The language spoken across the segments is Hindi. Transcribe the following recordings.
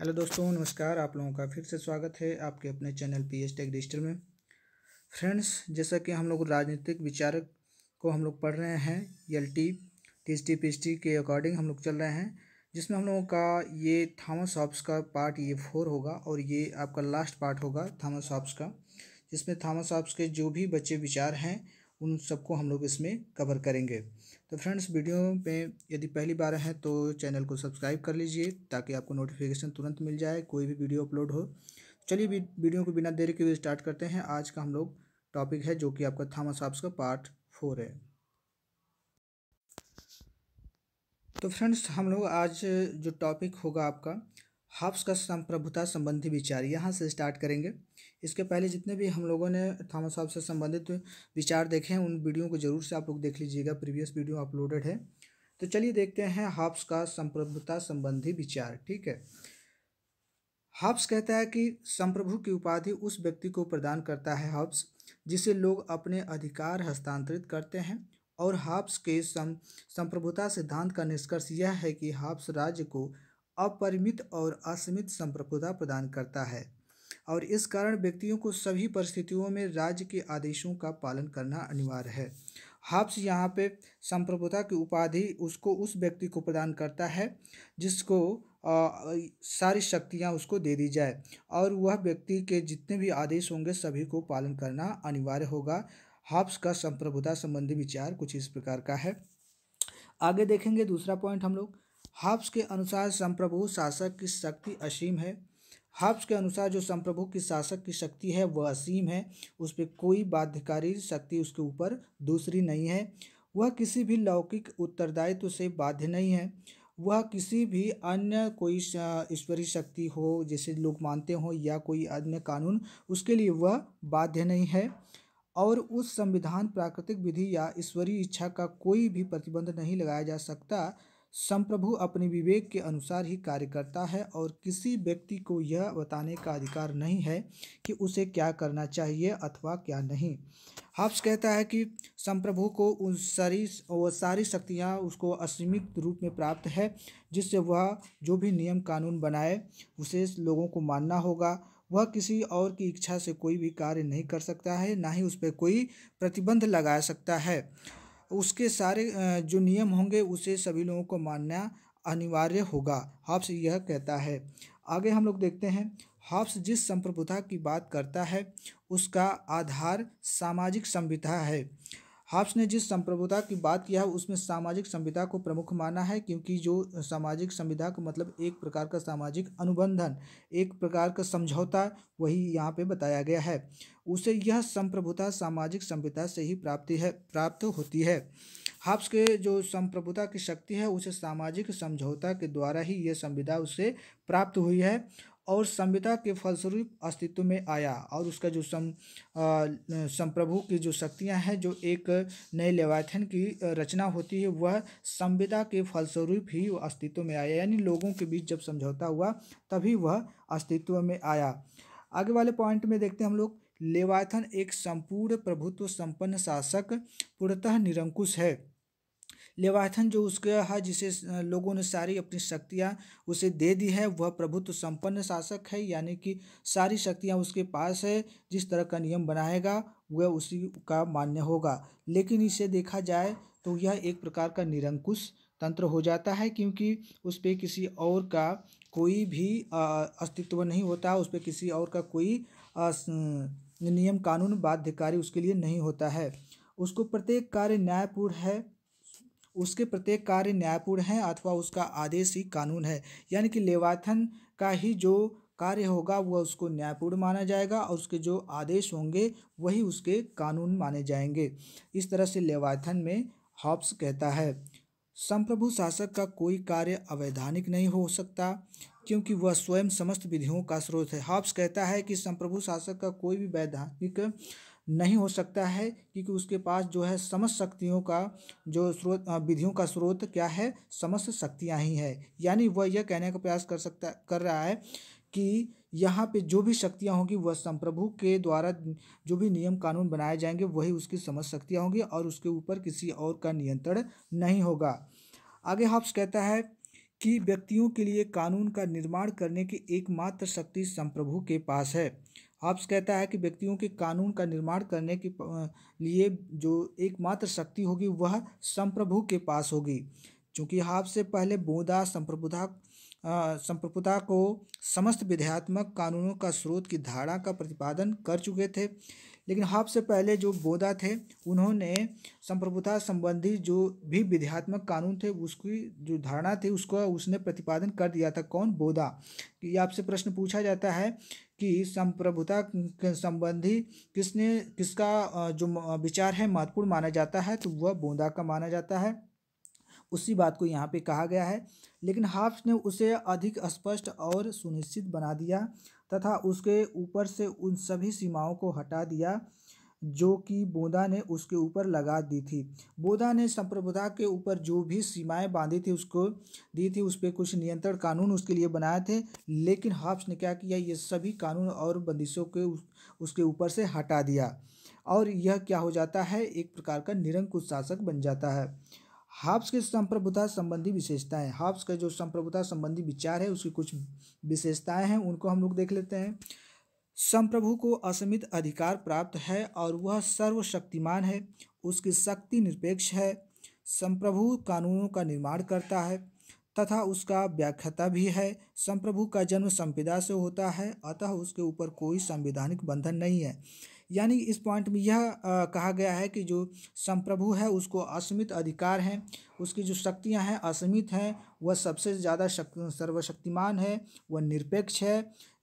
हेलो दोस्तों नमस्कार आप लोगों का फिर से स्वागत है आपके अपने channel P H tech digital में फ्रेंड्स जैसा कि हम लोग राजनीतिक विचारक को हम लोग पढ़ रहे हैं L T T S T P H T के अकॉर्डिंग हम लोग चल रहे हैं जिसमें हम लोगों का ये थॉमस हॉब्स का पार्ट ये फोर होगा और ये आपका लास्ट पार्ट होगा थॉमस हॉब्स का जिसमें थॉमस हॉब्स के जो भी बच्चे विचार हैं उन सबको हम लोग इसमें कवर करेंगे तो फ्रेंड्स वीडियो में यदि पहली बार हैं तो चैनल को सब्सक्राइब कर लीजिए ताकि आपको नोटिफिकेशन तुरंत मिल जाए कोई भी वीडियो अपलोड हो चलिए वीडियो को बिना देर के हुए स्टार्ट करते हैं आज का हम लोग टॉपिक है जो कि आपका थामस आप्स का पार्ट फोर है तो फ्रेंड्स हम लोग आज जो टॉपिक होगा आपका हाफ्स का संप्रभुता संबंधी विचार यहाँ से स्टार्ट करेंगे इसके पहले जितने भी हम लोगों ने थॉमस साहब से संबंधित विचार देखे हैं उन वीडियो को जरूर से आप लोग देख लीजिएगा प्रीवियस वीडियो अपलोडेड है तो चलिए देखते हैं हाप्स का संप्रभुता संबंधी विचार ठीक है हाप्स कहता है कि संप्रभु की उपाधि उस व्यक्ति को प्रदान करता है हाब्स जिसे लोग अपने अधिकार हस्तांतरित करते हैं और हाप्स के सम संप्रभुता सिद्धांत का निष्कर्ष यह है कि हाप्स राज्य को अपरिमित और असीमित संप्रभुता प्रदान करता है और इस कारण व्यक्तियों को सभी परिस्थितियों में राज्य के आदेशों का पालन करना अनिवार्य है हाप्स यहाँ पे संप्रभुता की उपाधि उसको उस व्यक्ति को प्रदान करता है जिसको आ, सारी शक्तियाँ उसको दे दी जाए और वह व्यक्ति के जितने भी आदेश होंगे सभी को पालन करना अनिवार्य होगा हाप्स का संप्रभुता संबंधी विचार कुछ इस प्रकार का है आगे देखेंगे दूसरा पॉइंट हम लोग हाप्स के अनुसार संप्रभु शासक की शक्ति असीम है हब्स के अनुसार जो संप्रभु की शासक की शक्ति है वह असीम है उस पर कोई बाध्यकारी शक्ति उसके ऊपर दूसरी नहीं है वह किसी भी लौकिक उत्तरदायित्व से बाध्य नहीं है वह किसी भी अन्य कोई ईश्वरीय शक्ति हो जैसे लोग मानते हों या कोई अन्य कानून उसके लिए वह बाध्य नहीं है और उस संविधान प्राकृतिक विधि या ईश्वरीय इच्छा का कोई भी प्रतिबंध नहीं लगाया जा सकता संप्रभु अपने विवेक के अनुसार ही कार्य करता है और किसी व्यक्ति को यह बताने का अधिकार नहीं है कि उसे क्या करना चाहिए अथवा क्या नहीं हब्स कहता है कि संप्रभु को उन सारी वह सारी शक्तियाँ उसको असीमित रूप में प्राप्त है जिससे वह जो भी नियम कानून बनाए उसे लोगों को मानना होगा वह किसी और की इच्छा से कोई भी कार्य नहीं कर सकता है ना ही उस पर कोई प्रतिबंध लगा सकता है उसके सारे जो नियम होंगे उसे सभी लोगों को मानना अनिवार्य होगा हॉब्स यह कहता है आगे हम लोग देखते हैं हॉब्स जिस संप्रभुता की बात करता है उसका आधार सामाजिक संविधा है हाफ्स ने जिस संप्रभुता की बात किया है उसमें सामाजिक संविधा को प्रमुख माना है क्योंकि जो सामाजिक संविधा का मतलब एक प्रकार का सामाजिक अनुबंधन एक प्रकार का समझौता वही यहाँ पे बताया गया है उसे यह संप्रभुता सामाजिक संविधा से ही प्राप्ति है प्राप्त होती है हाफ्स के जो संप्रभुता की शक्ति है उसे सामाजिक समझौता के द्वारा ही यह संविधा उसे प्राप्त हुई है और संविता के फलस्वरूप अस्तित्व में आया और उसका जो सम संप्रभु की जो शक्तियां हैं जो एक नए लेवाथन की रचना होती है वह संविता के फलस्वरूप ही वह अस्तित्व में आया यानी लोगों के बीच जब समझौता हुआ तभी वह अस्तित्व में आया आगे वाले पॉइंट में देखते हैं हम लोग लेवाथन एक संपूर्ण प्रभुत्व संपन्न शासक पूर्णतः निरंकुश है लेवाथन जो उसका है जिसे लोगों ने सारी अपनी शक्तियाँ उसे दे दी है वह प्रभुत्व तो संपन्न शासक है यानी कि सारी शक्तियाँ उसके पास है जिस तरह का नियम बनाएगा वह उसी का मान्य होगा लेकिन इसे देखा जाए तो यह एक प्रकार का निरंकुश तंत्र हो जाता है क्योंकि उस पर किसी और का कोई भी अस्तित्व नहीं होता उस पर किसी और का कोई नियम कानून बाध्यकारी उसके लिए नहीं होता है उसको प्रत्येक कार्य न्यायपूर्ण है उसके प्रत्येक कार्य न्यायपूर्ण है अथवा उसका आदेश ही कानून है यानी कि लेवाथन का ही जो कार्य होगा वह उसको न्यायपूर्ण माना जाएगा और उसके जो आदेश होंगे वही उसके कानून माने जाएंगे इस तरह से लेवाथन में हॉब्स कहता है संप्रभु शासक का कोई कार्य अवैधानिक नहीं हो सकता क्योंकि वह स्वयं समस्त विधियों का स्रोत है हॉब्स कहता है कि संप्रभु शासक का कोई भी वैधानिक नहीं हो सकता है क्योंकि उसके पास जो है समस्त शक्तियों का जो स्रोत विधियों का स्रोत क्या है समस्त शक्तियाँ ही है यानी वह यह कहने का प्रयास कर सकता कर रहा है कि यहाँ पे जो भी शक्तियाँ होंगी वह संप्रभु के द्वारा जो भी नियम कानून बनाए जाएंगे वही उसकी समझ शक्तियाँ होंगी और उसके ऊपर किसी और का नियंत्रण नहीं होगा आगे हॉप्स कहता है कि व्यक्तियों के लिए कानून का निर्माण करने की एकमात्र शक्ति संप्रभु के पास है हॉब्स कहता है कि व्यक्तियों के कानून का निर्माण करने के लिए जो एकमात्र शक्ति होगी वह संप्रभु के पास होगी चूँकि हाफ से पहले बोधा संप्रभुता संप्रभुता को समस्त विधेयात्मक कानूनों का स्रोत की धारणा का प्रतिपादन कर चुके थे लेकिन हाफ से पहले जो बोधा थे उन्होंने संप्रभुता संबंधी जो भी विध्यात्मक कानून थे उसकी जो धारणा थी उसको उसने प्रतिपादन कर दिया था कौन बोधा कि आपसे प्रश्न पूछा जाता है कि संप्रभुता संबंधी किसने किसका जो विचार है महत्वपूर्ण माना जाता है तो वह बोधा का माना जाता है उसी बात को यहाँ पे कहा गया है लेकिन हाफ्स ने उसे अधिक स्पष्ट और सुनिश्चित बना दिया तथा उसके ऊपर से उन सभी सीमाओं को हटा दिया जो कि बोदा ने उसके ऊपर लगा दी थी बोदा ने संप्रभुता के ऊपर जो भी सीमाएं बांधी थी उसको दी थी उस पर कुछ नियंत्रण कानून उसके लिए बनाए थे लेकिन हाफ्स ने क्या किया ये सभी कानून और बंदिशों के उस, उसके ऊपर से हटा दिया और यह क्या हो जाता है एक प्रकार का निरंकुश शासक बन जाता है हाब्स के संप्रभुता संबंधी विशेषताएं हाब्स का जो संप्रभुता संबंधी विचार है उसकी कुछ विशेषताएं हैं उनको हम लोग देख लेते हैं संप्रभु को असीमित अधिकार प्राप्त है और वह सर्वशक्तिमान है उसकी शक्ति निरपेक्ष है संप्रभु कानूनों का निर्माण करता है तथा उसका व्याख्याता भी है संप्रभु का जन्म संविदा से होता है अतः उसके ऊपर कोई संवैधानिक बंधन नहीं है यानी इस पॉइंट में यह आ, कहा गया है कि जो संप्रभु है उसको असीमित अधिकार हैं उसकी जो शक्तियां हैं असीमित हैं वह सबसे ज़्यादा शक्ति सर्वशक्तिमान है वह निरपेक्ष है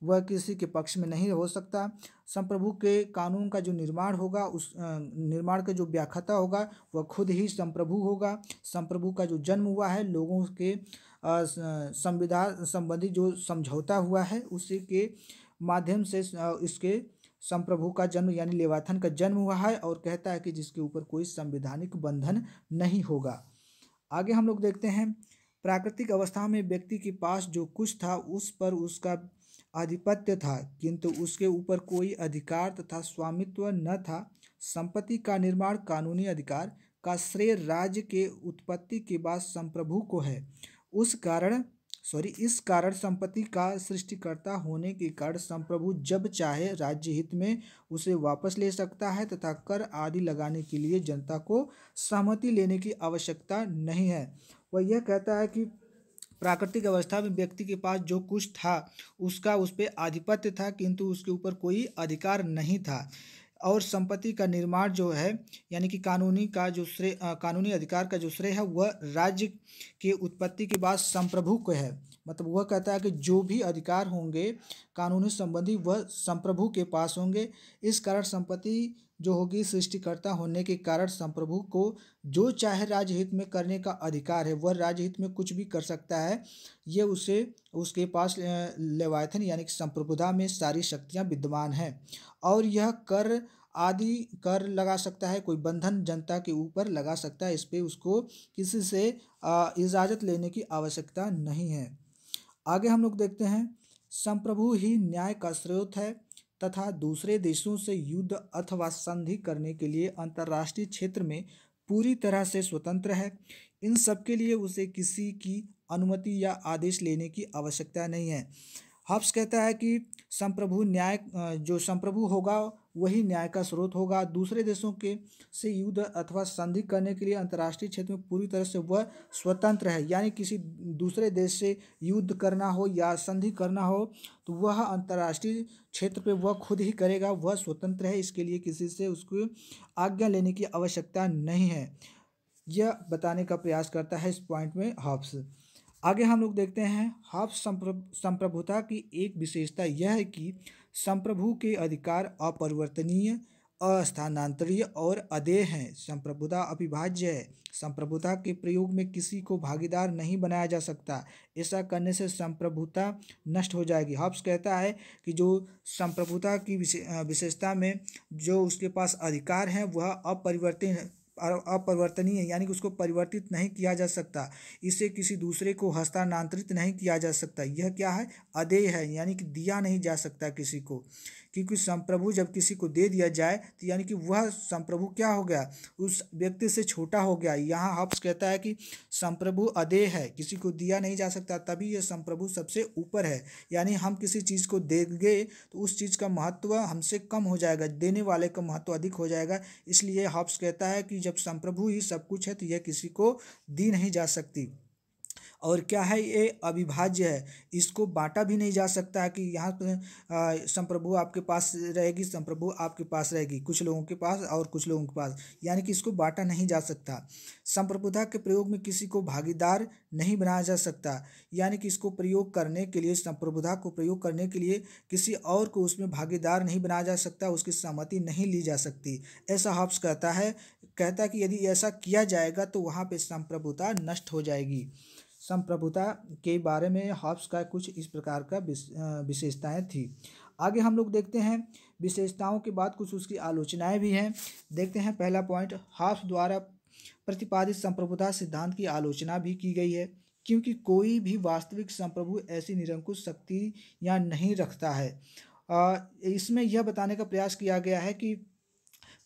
वह किसी के पक्ष में नहीं हो सकता संप्रभु के कानून का जो निर्माण होगा उस निर्माण का जो व्याख्याता होगा वह खुद ही संप्रभु होगा संप्रभु का जो जन्म हुआ है लोगों के संविधान संबंधी जो समझौता हुआ है उसी के माध्यम से इसके संप्रभु का जन्म यानी लेवाथन का जन्म हुआ है और कहता है कि जिसके ऊपर कोई संवैधानिक बंधन नहीं होगा आगे हम लोग देखते हैं प्राकृतिक अवस्था में व्यक्ति के पास जो कुछ था उस पर उसका आधिपत्य था किंतु उसके ऊपर कोई अधिकार तथा स्वामित्व न था संपत्ति का निर्माण कानूनी अधिकार का श्रेय राज्य के उत्पत्ति के बाद संप्रभु को है उस कारण सॉरी इस कारण संपत्ति का सृष्टिकर्ता होने के कारण संप्रभु जब चाहे राज्य हित में उसे वापस ले सकता है तथा कर आदि लगाने के लिए जनता को सहमति लेने की आवश्यकता नहीं है वह यह कहता है कि प्राकृतिक अवस्था में व्यक्ति के पास जो कुछ था उसका उस पर आधिपत्य था किंतु उसके ऊपर कोई अधिकार नहीं था और संपत्ति का निर्माण जो है यानी कि कानूनी का जो श्रेय कानूनी अधिकार का जो श्रेय है वह राज्य के उत्पत्ति के बाद संप्रभु को है मतलब वह कहता है कि जो भी अधिकार होंगे कानूनी संबंधी वह संप्रभु के पास होंगे इस कारण संपत्ति जो होगी सृष्टिकर्ता होने के कारण संप्रभु को जो चाहे राजहित में करने का अधिकार है वह राजहित में कुछ भी कर सकता है ये उसे उसके पास लेवायथन यानी कि संप्रभुता में सारी शक्तियाँ विद्यमान हैं और यह कर आदि कर लगा सकता है कोई बंधन जनता के ऊपर लगा सकता है इस पर उसको किसी से इजाज़त लेने की आवश्यकता नहीं है आगे हम लोग देखते हैं संप्रभु ही न्याय का स्रोत है तथा दूसरे देशों से युद्ध अथवा संधि करने के लिए अंतर्राष्ट्रीय क्षेत्र में पूरी तरह से स्वतंत्र है इन सब के लिए उसे किसी की अनुमति या आदेश लेने की आवश्यकता नहीं है हब्स कहता है कि संप्रभु न्याय जो संप्रभु होगा वही न्याय का स्रोत होगा दूसरे देशों के से युद्ध अथवा संधि करने के लिए अंतर्राष्ट्रीय क्षेत्र में पूरी तरह से वह स्वतंत्र है यानी किसी दूसरे देश से युद्ध करना हो या संधि करना हो तो वह अंतर्राष्ट्रीय क्षेत्र पे वह खुद ही करेगा वह स्वतंत्र है इसके लिए किसी से उसको आज्ञा लेने की आवश्यकता नहीं है यह बताने का प्रयास करता है इस पॉइंट में हब्स आगे हम लोग देखते हैं हाफ संप्रभुता की एक विशेषता यह है कि संप्रभु के अधिकार अपरिवर्तनीय अस्थानांतरीय और अदेय हैं संप्रभुता अविभाज्य है संप्रभुता के प्रयोग में किसी को भागीदार नहीं बनाया जा सकता ऐसा करने से संप्रभुता नष्ट हो जाएगी हब्स कहता है कि जो संप्रभुता की विशेषता में जो उसके पास अधिकार हैं वह अपरिवर्तित अपरिवर्तनीय यानी कि उसको परिवर्तित नहीं किया जा सकता इसे किसी दूसरे को हस्तांतरित नहीं किया जा सकता यह क्या है अदेय है यानी कि दिया नहीं जा सकता किसी को क्योंकि संप्रभु जब किसी को दे दिया जाए तो यानी कि वह संप्रभु क्या हो गया उस व्यक्ति से छोटा हो गया यहाँ हब्स कहता है कि संप्रभु अधे है किसी को दिया नहीं जा सकता तभी यह संप्रभु सबसे ऊपर है यानी हम किसी चीज़ को देंगे तो उस चीज़ का महत्व हमसे कम हो जाएगा देने वाले का महत्व अधिक हो जाएगा इसलिए हब्स कहता है कि जब संप्रभु ही सब कुछ है तो यह किसी को दी नहीं जा सकती और क्या है ये अविभाज्य है इसको बांटा भी नहीं जा सकता है कि यहाँ संप्रभु आपके पास रहेगी संप्रभु आपके पास रहेगी कुछ लोगों के पास और कुछ लोगों के पास यानी कि इसको बांटा नहीं जा सकता संप्रभुता के प्रयोग में किसी को भागीदार नहीं बनाया जा सकता यानी कि इसको प्रयोग करने के लिए संप्रभुता को प्रयोग करने के लिए किसी और को उसमें भागीदार नहीं बनाया जा सकता उसकी सहमति नहीं ली जा सकती ऐसा हॉप्स कहता है कहता है कि यदि ऐसा किया जाएगा तो वहाँ पर संप्रभुता नष्ट हो जाएगी संप्रभुता के बारे में हॉब्स का कुछ इस प्रकार का विशेषताएं थी आगे हम लोग देखते हैं विशेषताओं के बाद कुछ उसकी आलोचनाएं भी हैं देखते हैं पहला पॉइंट हॉब्स द्वारा प्रतिपादित संप्रभुता सिद्धांत की आलोचना भी की गई है क्योंकि कोई भी वास्तविक संप्रभु ऐसी निरंकुश शक्ति या नहीं रखता है इसमें यह बताने का प्रयास किया गया है कि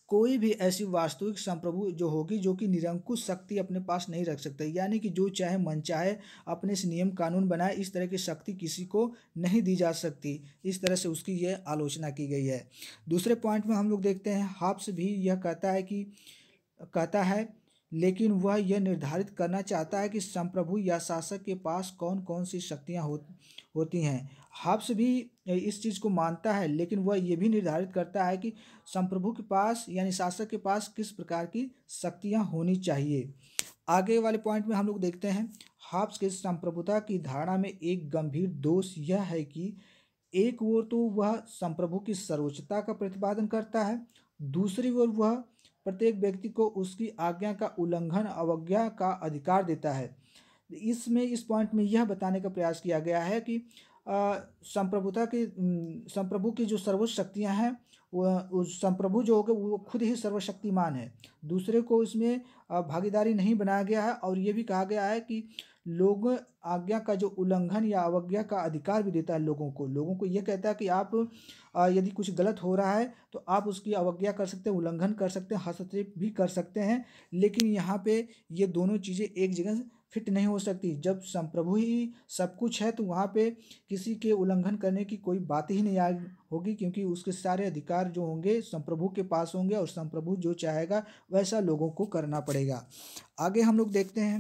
कोई भी ऐसी वास्तविक संप्रभु जो होगी जो कि निरंकुश शक्ति अपने पास नहीं रख सकता यानी कि जो चाहे मन चाहे अपने से नियम कानून बनाए इस तरह की शक्ति किसी को नहीं दी जा सकती इस तरह से उसकी यह आलोचना की गई है दूसरे पॉइंट में हम लोग देखते हैं हाप्स भी यह कहता है कि कहता है लेकिन वह यह निर्धारित करना चाहता है कि संप्रभु या शासक के पास कौन कौन सी शक्तियाँ हो, होती हैं हाप्स भी इस चीज़ को मानता है लेकिन वह यह भी निर्धारित करता है कि संप्रभु के पास यानी शासक के पास किस प्रकार की शक्तियाँ होनी चाहिए आगे वाले पॉइंट में हम लोग देखते हैं हाप्स के संप्रभुता की धारणा में एक गंभीर दोष यह है कि एक ओर तो वह संप्रभु की सर्वोच्चता का प्रतिपादन करता है दूसरी ओर वह प्रत्येक व्यक्ति को उसकी आज्ञा का उल्लंघन अवज्ञा का अधिकार देता है इसमें इस पॉइंट में यह बताने का प्रयास किया गया है कि संप्रभुता की संप्रभु की जो सर्वोच्च शक्तियाँ हैं वह संप्रभु जो होगा वो खुद ही सर्वशक्तिमान है दूसरे को इसमें भागीदारी नहीं बनाया गया है और ये भी कहा गया है कि लोग आज्ञा का जो उल्लंघन या अवज्ञा का अधिकार भी देता है लोगों को लोगों को ये कहता है कि आप यदि कुछ गलत हो रहा है तो आप उसकी अवज्ञा कर सकते हैं उल्लंघन कर सकते हैं हस्तक्षेप भी कर सकते हैं लेकिन यहाँ पे ये दोनों चीज़ें एक जगह फिट नहीं हो सकती जब संप्रभु ही सब कुछ है तो वहाँ पे किसी के उल्लंघन करने की कोई बात ही नहीं आ होगी क्योंकि उसके सारे अधिकार जो होंगे संप्रभु के पास होंगे और संप्रभु जो चाहेगा वैसा लोगों को करना पड़ेगा आगे हम लोग देखते हैं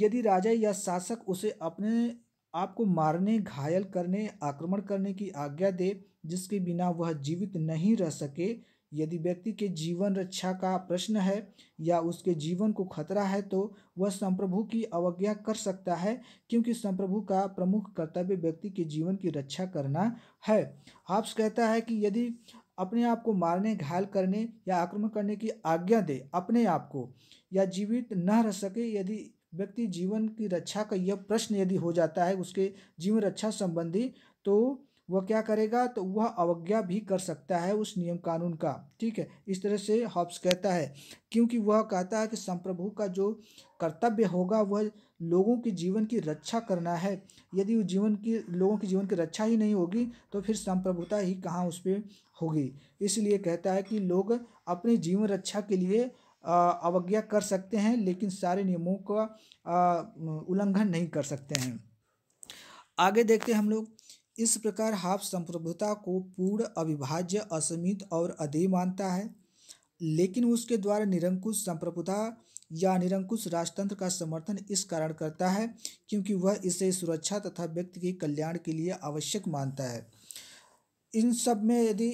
यदि राजा या शासक उसे अपने आप को मारने घायल करने आक्रमण करने की आज्ञा दे जिसके बिना वह जीवित नहीं रह सके यदि व्यक्ति के जीवन रक्षा का प्रश्न है या उसके जीवन को खतरा है तो वह संप्रभु की अवज्ञा कर सकता है क्योंकि संप्रभु का प्रमुख कर्तव्य व्यक्ति के जीवन की रक्षा करना है हाप्स कहता है कि यदि अपने आप को मारने घायल करने या आक्रमण करने की आज्ञा दे अपने आप को या जीवित न रह सके यदि व्यक्ति जीवन की रक्षा का यह प्रश्न यदि हो जाता है उसके जीवन रक्षा संबंधी तो वह क्या करेगा तो वह अवज्ञा भी कर सकता है उस नियम कानून का ठीक है इस तरह से हॉब्स कहता है क्योंकि वह कहता है कि संप्रभु का जो कर्तव्य होगा वह लोगों के जीवन की रक्षा करना है यदि वो जीवन की लोगों के जीवन की रक्षा ही नहीं होगी तो फिर संप्रभुता ही कहाँ उस पर होगी इसलिए कहता है कि लोग अपने जीवन रक्षा के लिए अवज्ञा कर सकते हैं लेकिन सारे नियमों का उल्लंघन नहीं कर सकते हैं आगे देखते हैं हम लोग इस प्रकार हाफ संप्रभुता को पूर्ण अविभाज्य असमित और अधेय मानता है लेकिन उसके द्वारा निरंकुश संप्रभुता या निरंकुश राजतंत्र का समर्थन इस कारण करता है क्योंकि वह इसे सुरक्षा तथा व्यक्ति के कल्याण के लिए आवश्यक मानता है इन सब में यदि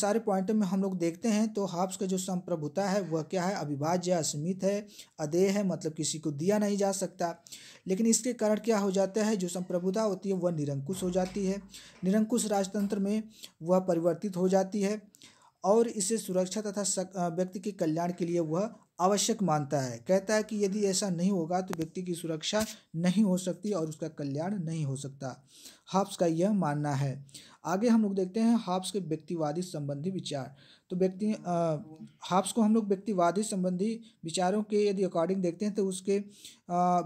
सारे पॉइंट में हम लोग देखते हैं तो हाप्स का जो संप्रभुता है वह क्या है अविभाज्य असीमित है अधेय है मतलब किसी को दिया नहीं जा सकता लेकिन इसके कारण क्या हो जाता है जो संप्रभुता होती है वह निरंकुश हो जाती है निरंकुश राजतंत्र में वह परिवर्तित हो जाती है और इसे सुरक्षा तथा व्यक्ति के कल्याण के लिए वह आवश्यक मानता है कहता है कि यदि ऐसा नहीं होगा तो व्यक्ति की सुरक्षा नहीं हो सकती और उसका कल्याण नहीं हो सकता हाप्स का यह मानना है आगे हम लोग देखते हैं हाब्स के व्यक्तिवादी संबंधी विचार तो व्यक्ति हाब्स को हम लोग व्यक्तिवादी संबंधी विचारों के यदि अकॉर्डिंग देखते हैं तो उसके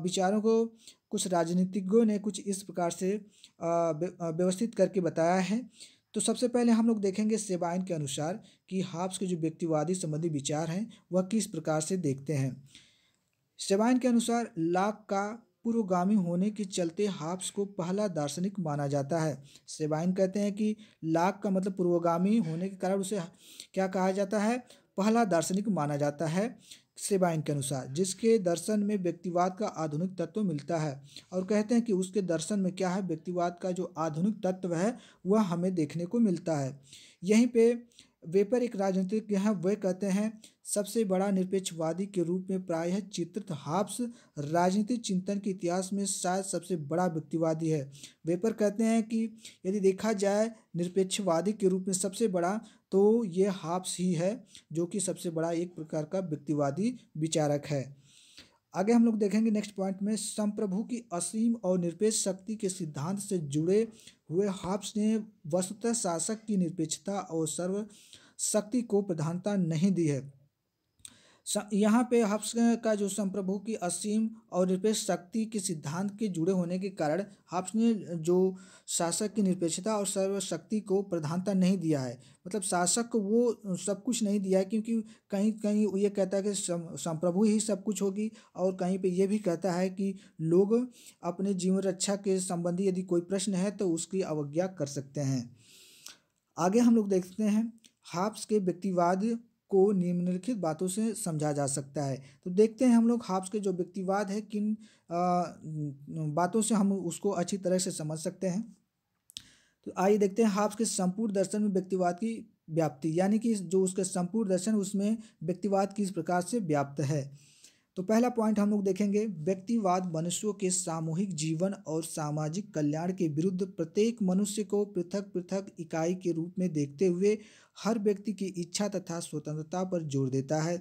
विचारों को कुछ राजनीतिज्ञों ने कुछ इस प्रकार से व्यवस्थित करके बताया है तो सबसे पहले हम लोग देखेंगे सेवाइन के अनुसार कि हाब्स के जो व्यक्तिवादी संबंधी विचार हैं वह किस प्रकार से देखते हैं सेवाइन के अनुसार लाक का पूर्वगामी होने के चलते हाप्स को पहला दार्शनिक माना जाता है सेवाइन कहते हैं कि लाक का मतलब पूर्वगामी होने के कारण उसे क्या कहा जाता है पहला दार्शनिक माना जाता है सेवाइन के अनुसार जिसके दर्शन में व्यक्तिवाद का आधुनिक तत्व मिलता है और कहते हैं कि उसके दर्शन में क्या है व्यक्तिवाद का जो आधुनिक तत्व है वह हमें देखने को मिलता है यहीं पर वेपर एक राजनीतिज्ञ हैं वे कहते हैं सबसे बड़ा निरपेक्षवादी के रूप में प्रायः चित्रित हाप्स राजनीतिक चिंतन के इतिहास में शायद सबसे बड़ा व्यक्तिवादी है वेपर कहते हैं कि यदि देखा जाए निरपेक्षवादी के रूप में सबसे बड़ा तो ये हाप्स ही है जो कि सबसे बड़ा एक प्रकार का व्यक्तिवादी विचारक है आगे हम लोग देखेंगे नेक्स्ट पॉइंट में संप्रभु की असीम और निरपेक्ष शक्ति के सिद्धांत से जुड़े हुए हाप्स ने वस्तुतः शासक की निरपेक्षता और सर्व शक्ति को प्रधानता नहीं दी है यहाँ पे हब्स का जो संप्रभु की असीम और निरपेक्ष शक्ति के सिद्धांत के जुड़े होने के कारण हब्स ने जो शासक की निरपेक्षता और सर्वशक्ति को प्रधानता नहीं दिया है मतलब शासक को वो सब कुछ नहीं दिया है क्योंकि कहीं कहीं ये कहता है कि संप्रभु ही सब कुछ होगी और कहीं पे ये भी कहता है कि लोग अपने जीवन रक्षा के संबंधी यदि कोई प्रश्न है तो उसकी अवज्ञा कर सकते हैं आगे हम लोग देखते हैं हाप्स के व्यक्तिवाद को निम्नलिखित बातों से समझा जा सकता है तो देखते हैं हम लोग हाब्स के जो व्यक्तिवाद है किन बातों से हम उसको अच्छी तरह से समझ सकते हैं तो आइए देखते हैं हाब्स के संपूर्ण दर्शन में व्यक्तिवाद की व्याप्ति यानी कि जो उसके संपूर्ण दर्शन उसमें व्यक्तिवाद किस प्रकार से व्याप्त है तो पहला पॉइंट हम लोग देखेंगे व्यक्तिवाद मनुष्यों के सामूहिक जीवन और सामाजिक कल्याण के विरुद्ध प्रत्येक मनुष्य को पृथक पृथक इकाई के रूप में देखते हुए हर व्यक्ति की इच्छा तथा स्वतंत्रता पर जोर देता है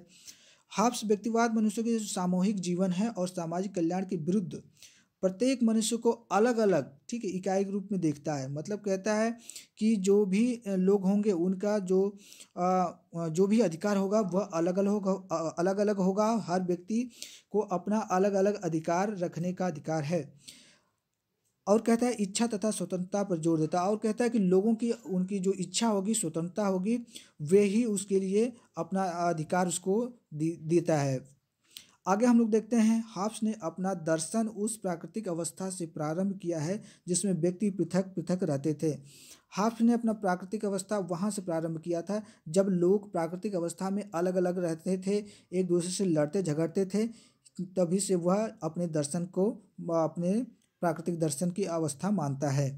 हाफ्स व्यक्तिवाद मनुष्य के सामूहिक जीवन है और सामाजिक कल्याण के विरुद्ध प्रत्येक मनुष्य को अलग अलग ठीक है इकाई के रूप में देखता है मतलब कहता है कि जो भी लोग होंगे उनका जो जो भी अधिकार होगा वह अलग अलग होगा अलग अलग होगा हर व्यक्ति को अपना अलग अलग अधिकार रखने का अधिकार है और कहता है इच्छा तथा स्वतंत्रता पर जोर देता है और कहता है कि लोगों की उनकी जो इच्छा होगी स्वतंत्रता होगी वे ही उसके लिए अपना अधिकार उसको देता है आगे हम लोग देखते हैं हाफ्स ने अपना दर्शन उस प्राकृतिक अवस्था से प्रारंभ किया है जिसमें व्यक्ति पृथक पृथक रहते थे हाफ्स ने अपना प्राकृतिक अवस्था वहाँ से प्रारंभ किया था जब लोग प्राकृतिक अवस्था में अलग अलग रहते थे एक दूसरे से लड़ते झगड़ते थे तभी से वह अपने दर्शन को अपने प्राकृतिक दर्शन की अवस्था मानता है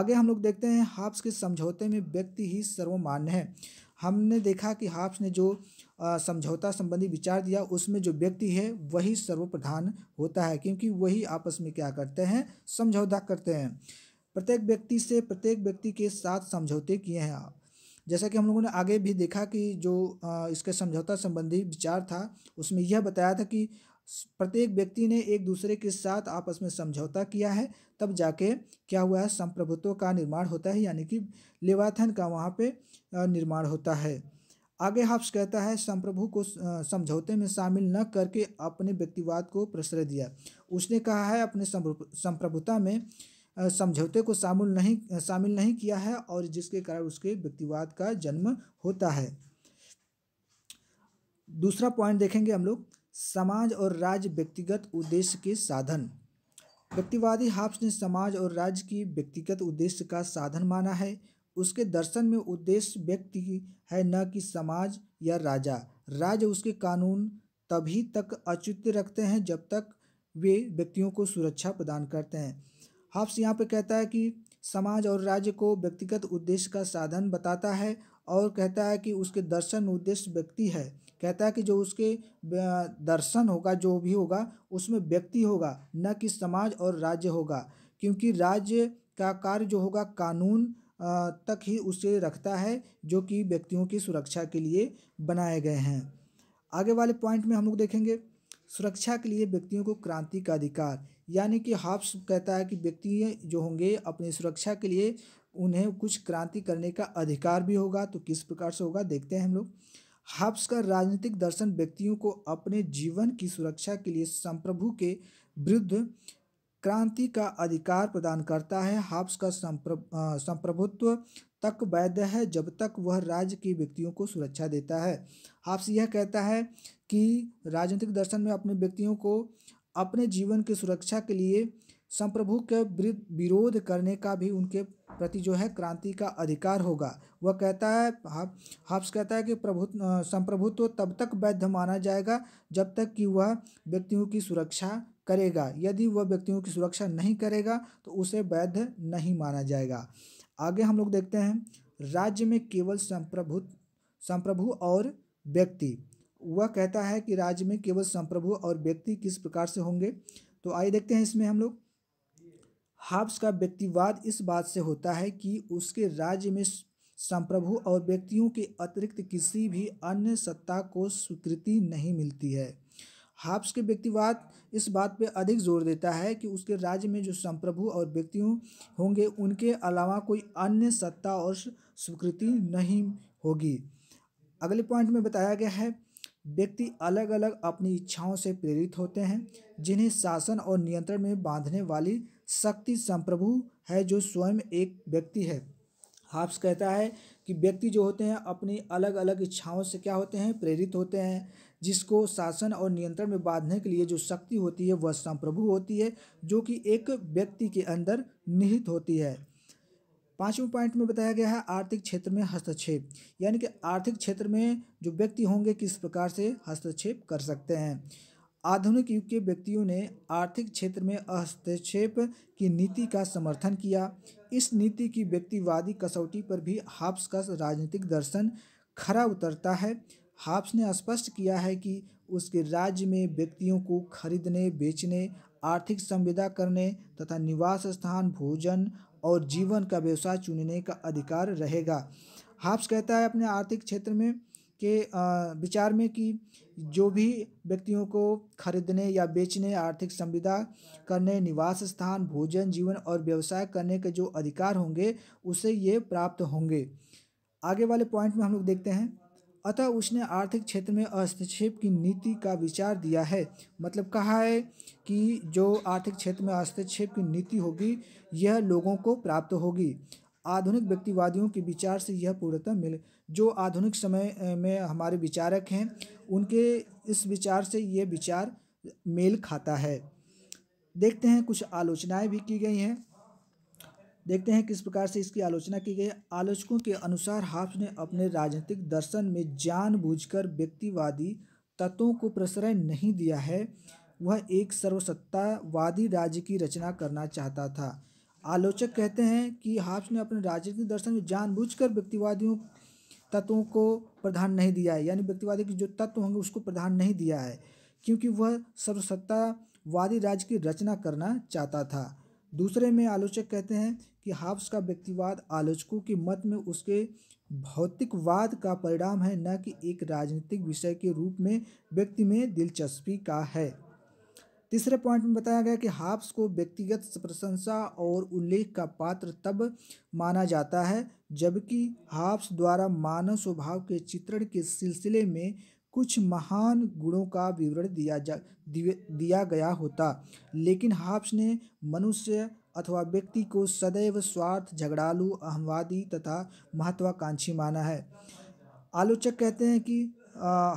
आगे हम लोग देखते हैं हाफ्स के समझौते में व्यक्ति ही सर्वमान्य है हमने देखा कि हाफ्स ने जो समझौता संबंधी विचार दिया उसमें जो व्यक्ति है वही सर्वप्रधान होता है क्योंकि वही आपस में क्या करते हैं समझौता करते हैं प्रत्येक व्यक्ति से प्रत्येक व्यक्ति के साथ समझौते किए हैं आप जैसा कि हम लोगों ने आगे भी देखा कि जो इसके समझौता संबंधी विचार था उसमें यह बताया था कि प्रत्येक व्यक्ति ने एक दूसरे के साथ आपस में समझौता किया है तब जाके क्या हुआ है संप्रभुत्व का निर्माण होता है यानी कि लेवाथन का वहाँ पे निर्माण होता है आगे हाफ्स कहता है संप्रभु को समझौते में शामिल न करके अपने व्यक्तिवाद को प्रश्रय दिया उसने कहा है अपने संप्रभुता में समझौते को शामिल नहीं शामिल नहीं किया है और जिसके कारण उसके व्यक्तिवाद का जन्म होता है दूसरा पॉइंट देखेंगे हम लोग समाज और राज्य व्यक्तिगत उद्देश्य के साधन व्यक्तिवादी हाप्स ने समाज और राज्य की व्यक्तिगत उद्देश्य का साधन माना है उसके दर्शन में उद्देश्य व्यक्ति है न कि समाज या राजा राज्य उसके कानून तभी तक अच्युत रखते हैं जब तक वे व्यक्तियों को सुरक्षा प्रदान करते हैं हाप्स यहाँ पर कहता है कि समाज और राज्य को व्यक्तिगत उद्देश्य का साधन बताता है और कहता है कि उसके दर्शन उद्देश्य व्यक्ति है कहता है कि जो उसके दर्शन होगा जो भी होगा उसमें व्यक्ति होगा न कि समाज और राज्य होगा क्योंकि राज्य का कार्य जो होगा कानून तक ही उसे रखता है जो कि व्यक्तियों की सुरक्षा के लिए बनाए गए हैं आगे वाले पॉइंट में हम लोग देखेंगे सुरक्षा के लिए व्यक्तियों को क्रांति का अधिकार यानी कि हाफ्स कहता है कि व्यक्ति जो होंगे अपनी सुरक्षा के लिए उन्हें कुछ क्रांति करने का अधिकार भी होगा तो किस प्रकार से होगा देखते हैं हम लोग हब्स का राजनीतिक दर्शन व्यक्तियों को अपने जीवन की सुरक्षा के लिए संप्रभु के विरुद्ध क्रांति का अधिकार प्रदान करता है हब्स का संप्रभुत्व तक वैध है जब तक वह राज्य के व्यक्तियों को सुरक्षा देता है हब्स यह कहता है कि राजनीतिक दर्शन में अपने व्यक्तियों को अपने जीवन की सुरक्षा के लिए संप्रभु के विरोध करने का भी उनके प्रति जो है क्रांति का अधिकार होगा वह कहता है हाफ्स कहता है कि प्रभु संप्रभुत्व तो तब तक वैध माना जाएगा जब तक कि वह व्यक्तियों की सुरक्षा करेगा यदि वह व्यक्तियों की सुरक्षा नहीं करेगा तो उसे वैध नहीं माना जाएगा आगे हम लोग देखते हैं राज्य में केवल संप्रभु संप्रभु और व्यक्ति वह कहता है कि राज्य में केवल संप्रभु और व्यक्ति किस प्रकार से होंगे तो आइए देखते हैं इसमें हम लोग हाब्स का व्यक्तिवाद इस बात से होता है कि उसके राज्य में संप्रभु और व्यक्तियों के अतिरिक्त किसी भी अन्य सत्ता को स्वीकृति नहीं मिलती है हाब्स के व्यक्तिवाद इस बात पर अधिक जोर देता है कि उसके राज्य में जो संप्रभु और व्यक्तियों होंगे उनके अलावा कोई अन्य सत्ता और स्वीकृति नहीं होगी अगले पॉइंट में बताया गया है व्यक्ति अलग अलग अपनी इच्छाओं से प्रेरित होते हैं जिन्हें शासन और नियंत्रण में बांधने वाली शक्ति संप्रभु है जो स्वयं एक व्यक्ति है हाफ्स कहता है कि व्यक्ति जो होते हैं अपनी अलग अलग इच्छाओं से क्या होते हैं प्रेरित होते हैं जिसको शासन और नियंत्रण में बांधने के लिए जो शक्ति होती है वह संप्रभु होती है जो कि एक व्यक्ति के अंदर निहित होती है पांचवें पॉइंट में बताया गया है आर्थिक क्षेत्र में हस्तक्षेप यानी कि आर्थिक क्षेत्र में जो व्यक्ति होंगे किस प्रकार से हस्तक्षेप कर सकते हैं आधुनिक युग के व्यक्तियों ने आर्थिक क्षेत्र में हस्तक्षेप की नीति का समर्थन किया इस नीति की व्यक्तिवादी कसौटी पर भी हाप्स का राजनीतिक दर्शन खरा उतरता है हाप्स ने स्पष्ट किया है कि उसके राज्य में व्यक्तियों को खरीदने बेचने आर्थिक संविदा करने तथा निवास स्थान भोजन और जीवन का व्यवसाय चुनने का अधिकार रहेगा हाप्स कहता है अपने आर्थिक क्षेत्र में के विचार में कि जो भी व्यक्तियों को खरीदने या बेचने आर्थिक संविदा करने निवास स्थान भोजन जीवन और व्यवसाय करने के जो अधिकार होंगे उसे ये प्राप्त होंगे आगे वाले पॉइंट में हम लोग देखते हैं अतः उसने आर्थिक क्षेत्र में हस्तक्षेप की नीति का विचार दिया है मतलब कहा है कि जो आर्थिक क्षेत्र में हस्तक्षेप की नीति होगी यह लोगों को प्राप्त होगी आधुनिक व्यक्तिवादियों के विचार से यह पूर्णतः मिल जो आधुनिक समय में हमारे विचारक हैं उनके इस विचार से ये विचार मेल खाता है देखते हैं कुछ आलोचनाएं भी की गई हैं देखते हैं किस प्रकार से इसकी आलोचना की गई आलोचकों के अनुसार हाफ्स ने अपने राजनीतिक दर्शन में जानबूझकर व्यक्तिवादी तत्वों को प्रश्रय नहीं दिया है वह एक सर्वसत्तावादी राज्य की रचना करना चाहता था आलोचक कहते हैं कि हाफ्स ने अपने राजनीतिक दर्शन में जानबूझकर व्यक्तिवादियों तत्वों को प्रधान नहीं दिया है यानी व्यक्तिवादी के जो तत्व होंगे उसको प्रधान नहीं दिया है क्योंकि वह सर्वसत्तावादी राज्य की रचना करना चाहता था दूसरे में आलोचक कहते हैं कि हाफ्स का व्यक्तिवाद आलोचकों के मत में उसके भौतिकवाद का परिणाम है न कि एक राजनीतिक विषय के रूप में व्यक्ति में दिलचस्पी का है तीसरे पॉइंट में बताया गया कि हाप्स को व्यक्तिगत प्रशंसा और उल्लेख का पात्र तब माना जाता है जबकि हाफ्स द्वारा मानव स्वभाव के चित्रण के सिलसिले में कुछ महान गुणों का विवरण दिया जा दिया गया होता लेकिन हाप्स ने मनुष्य अथवा व्यक्ति को सदैव स्वार्थ झगड़ालू अहमवादी तथा महत्वाकांक्षी माना है आलोचक कहते हैं कि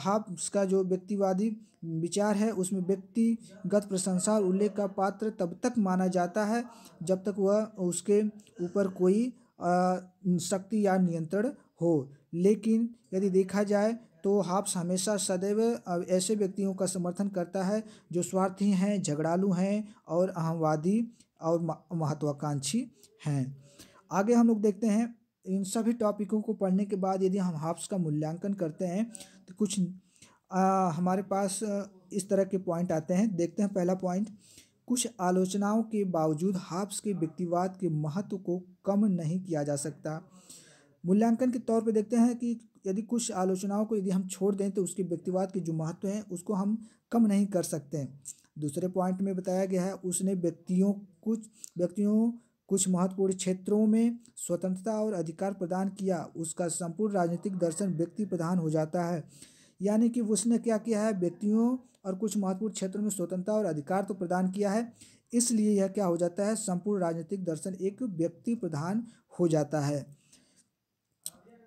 हाप्स का जो व्यक्तिवादी विचार है उसमें व्यक्तिगत प्रशंसा और उल्लेख का पात्र तब तक माना जाता है जब तक वह उसके ऊपर कोई शक्ति या नियंत्रण हो लेकिन यदि देखा जाए तो हाप्स हमेशा सदैव ऐसे व्यक्तियों का समर्थन करता है जो स्वार्थी हैं झगड़ालू हैं और अहमवादी और महत्वाकांक्षी हैं आगे हम लोग देखते हैं इन सभी टॉपिकों को पढ़ने के बाद यदि हम हाप्स का मूल्यांकन करते हैं तो कुछ आ, हमारे पास इस तरह के पॉइंट आते हैं देखते हैं पहला पॉइंट कुछ आलोचनाओं के बावजूद हाप्स के व्यक्तिवाद के महत्व को कम नहीं किया जा सकता मूल्यांकन के तौर पर देखते हैं कि यदि कुछ आलोचनाओं को यदि हम छोड़ दें तो उसके व्यक्तिवाद के जो महत्व हैं उसको हम कम नहीं कर सकते दूसरे पॉइंट में बताया गया है उसने व्यक्तियों कुछ व्यक्तियों कुछ महत्वपूर्ण क्षेत्रों में स्वतंत्रता और अधिकार प्रदान किया उसका संपूर्ण राजनीतिक दर्शन व्यक्ति प्रधान हो जाता है यानी कि उसने क्या किया है व्यक्तियों और कुछ महत्वपूर्ण क्षेत्रों में स्वतंत्रता और अधिकार तो प्रदान किया है इसलिए यह क्या हो जाता है संपूर्ण राजनीतिक दर्शन एक व्यक्ति प्रधान हो जाता है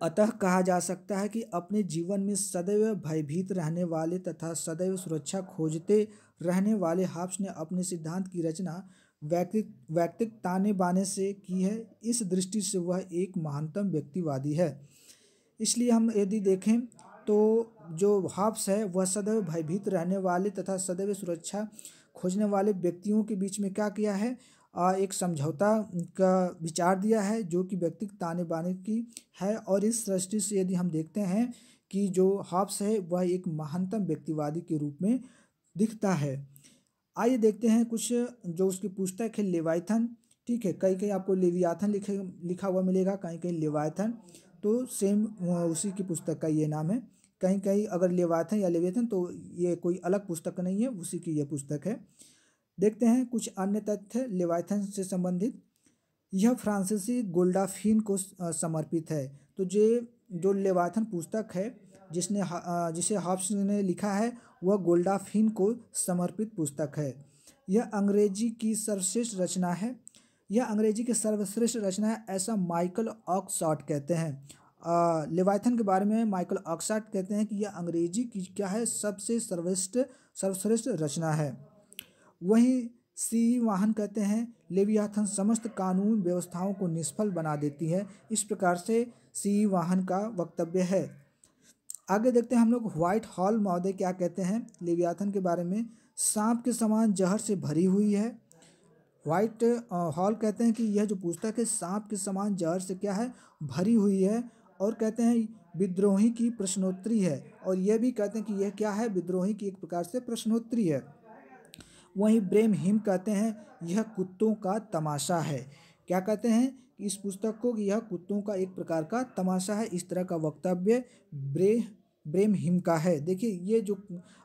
अतः कहा जा सकता है कि अपने जीवन में सदैव भयभीत रहने वाले तथा सदैव सुरक्षा खोजते रहने वाले हाप्स ने अपने सिद्धांत की रचना व्यक्तिक व्यक्तिक ताने बाने से की है इस दृष्टि से वह एक महानतम व्यक्तिवादी है इसलिए हम यदि देखें तो जो हॉब्स है वह सदैव भयभीत रहने वाले तथा सदैव सुरक्षा खोजने वाले व्यक्तियों के बीच में क्या किया है एक समझौता का विचार दिया है जो कि व्यक्ति ताने बाने की है और इस सृष्टि से यदि हम देखते हैं कि जो हॉब्स है वह एक महानतम व्यक्तिवादी के रूप में दिखता है आइए देखते हैं कुछ जो उसकी पुस्तक है लेवाइथन ठीक है कहीं कहीं आपको लेवियाथन लिखे लिखा हुआ मिलेगा कहीं कहीं लेवायथन तो सेम उसी की पुस्तक का ये नाम है कहीं कहीं अगर लेवाथन या लेवेथन तो ये कोई अलग पुस्तक नहीं है उसी की यह पुस्तक है देखते हैं कुछ अन्य तथ्य लेवाथन से संबंधित यह फ्रांसीसी गोल्डाफिन को समर्पित है तो जे जो लेवाथन पुस्तक है जिसने जिसे हॉब्स ने लिखा है वह गोल्डाफिन को समर्पित पुस्तक है यह अंग्रेजी की सर्वश्रेष्ठ रचना है यह अंग्रेजी की सर्वश्रेष्ठ रचना है ऐसा माइकल ऑक्सॉट कहते हैं लिवाइथन के बारे में माइकल ऑक्साट कहते हैं कि यह अंग्रेजी की क्या है सबसे सर्वश्रेष्ठ सर्वश्रेष्ठ रचना है वहीं सी वाहन कहते हैं लेवियाथन समस्त कानून व्यवस्थाओं को निष्फल बना देती है इस प्रकार से सी वाहन का वक्तव्य है आगे देखते हैं हम लोग व्हाइट हॉल महोदय क्या कहते हैं लेवियाथन के बारे में सांप के समान जहर से भरी हुई है व्हाइट हॉल कहते हैं कि यह जो पुस्तक है सांप के समान जहर से क्या है भरी हुई है और कहते हैं विद्रोही की प्रश्नोत्तरी है और यह भी कहते हैं कि यह क्या है विद्रोही की एक प्रकार से प्रश्नोत्तरी है वहीं ब्रेम हिम कहते हैं यह कुत्तों का तमाशा है क्या कहते हैं इस पुस्तक को यह कुत्तों का एक प्रकार का तमाशा है इस तरह का वक्तव्य ब्रे ब्रेम हिम का है देखिए ये जो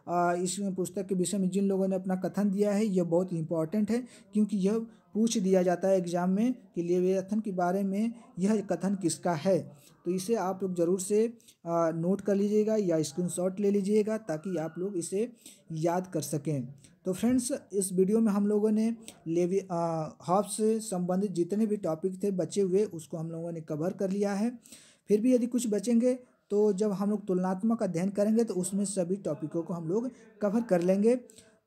आ, इस पुस्तक के विषय में जिन लोगों ने अपना कथन दिया है यह बहुत इंपॉर्टेंट है क्योंकि यह पूछ दिया जाता है एग्जाम में कि लेवेथन के बारे में यह कथन किसका है तो इसे आप लोग ज़रूर से नोट कर लीजिएगा या स्क्रीनशॉट ले लीजिएगा ताकि आप लोग इसे याद कर सकें तो फ्रेंड्स इस वीडियो में हम लोगों ने लेवी हॉफ से संबंधित जितने भी टॉपिक थे बचे हुए उसको हम लोगों ने कवर कर लिया है फिर भी यदि कुछ बचेंगे तो जब हम लोग तुलनात्मक अध्ययन करेंगे तो उसमें सभी टॉपिकों को हम लोग कवर कर लेंगे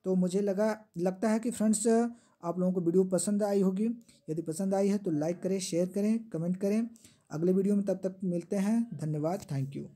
तो मुझे लगा लगता है कि फ्रेंड्स आप लोगों को वीडियो पसंद आई होगी यदि पसंद आई है तो लाइक करें शेयर करें कमेंट करें अगले वीडियो में तब तक मिलते हैं धन्यवाद थैंक यू